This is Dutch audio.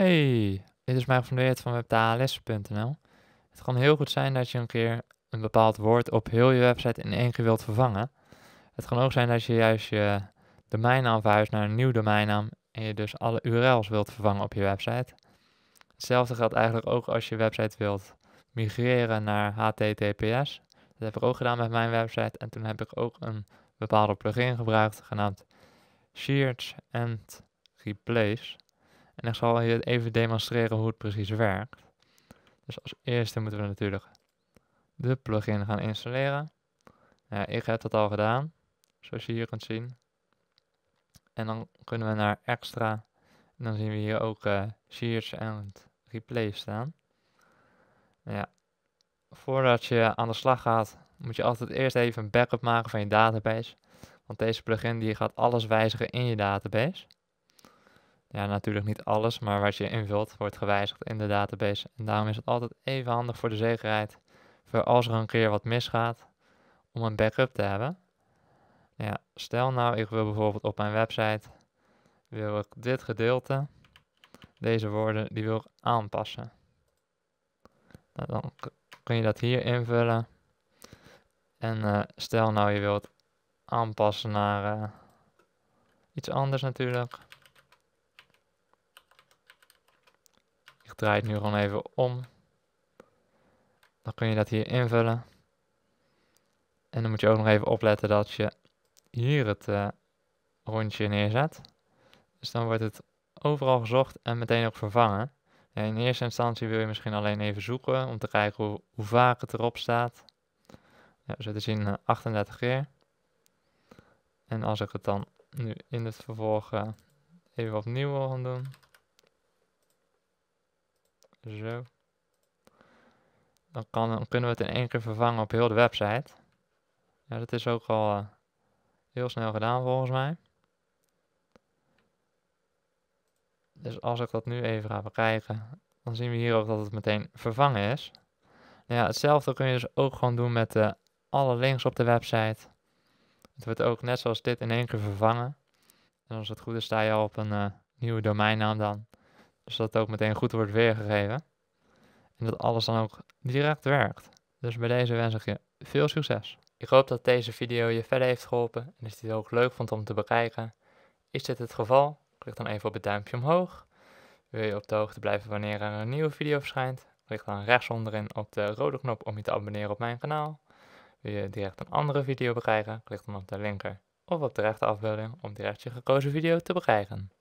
Hey, dit is Mark van van webtalessen.nl. Het kan heel goed zijn dat je een keer een bepaald woord op heel je website in één keer wilt vervangen. Het kan ook zijn dat je juist je domeinnaam verhuist naar een nieuw domeinnaam en je dus alle URL's wilt vervangen op je website. Hetzelfde geldt eigenlijk ook als je website wilt migreren naar HTTPS. Dat heb ik ook gedaan met mijn website en toen heb ik ook een bepaalde plugin gebruikt genaamd Search and Replace. En ik zal je even demonstreren hoe het precies werkt. Dus als eerste moeten we natuurlijk de plugin gaan installeren. Ja, ik heb dat al gedaan, zoals je hier kunt zien. En dan kunnen we naar extra. En dan zien we hier ook eh, Search and Replay staan. ja, voordat je aan de slag gaat, moet je altijd eerst even een backup maken van je database. Want deze plugin die gaat alles wijzigen in je database ja, natuurlijk niet alles, maar wat je invult wordt gewijzigd in de database. En daarom is het altijd even handig voor de zekerheid, voor als er een keer wat misgaat, om een backup te hebben. Ja, stel nou, ik wil bijvoorbeeld op mijn website, wil ik dit gedeelte, deze woorden, die wil ik aanpassen. Nou, dan kun je dat hier invullen. En eh, stel nou, je wilt aanpassen naar eh, iets anders natuurlijk draai het nu gewoon even om. Dan kun je dat hier invullen. En dan moet je ook nog even opletten dat je hier het uh, rondje neerzet. Dus dan wordt het overal gezocht en meteen ook vervangen. in eerste instantie wil je misschien alleen even zoeken om te kijken hoe, vaak het erop staat. Ja, zo te zien 38 eh, keer. En als ik het dan nu in het vervolg eh, even opnieuw wil gaan doen. Zo. Dan, kan, kunnen we het in één keer vervangen op heel de website. Ja, dat is ook al eh, heel snel gedaan volgens mij. Dus als ik dat nu even ga bekijken, dan zien we hier ook dat het meteen vervangen is. Nou ja, hetzelfde kun je dus ook gewoon doen met eh, alle links op de website. Het wordt ook net zoals dit in één keer vervangen. En als het goed is sta je al op een eh, nieuwe domeinnaam dan zodat dus het ook meteen goed wordt weergegeven. En dat alles dan ook direct werkt. Dus bij deze wens ik je veel succes. Ik hoop dat deze video je verder heeft geholpen en dat je het ook leuk vond om te bekijken. Is dit het geval? Klik dan even op het duimpje omhoog. Wil je op de hoogte blijven wanneer er een nieuwe video verschijnt? Klik dan rechts onderin op de rode knop om je te abonneren op mijn kanaal. Wil je direct een andere video bekijken? Klik dan op de linker of op de rechter afbeelding om direct je gekozen video te bekijken.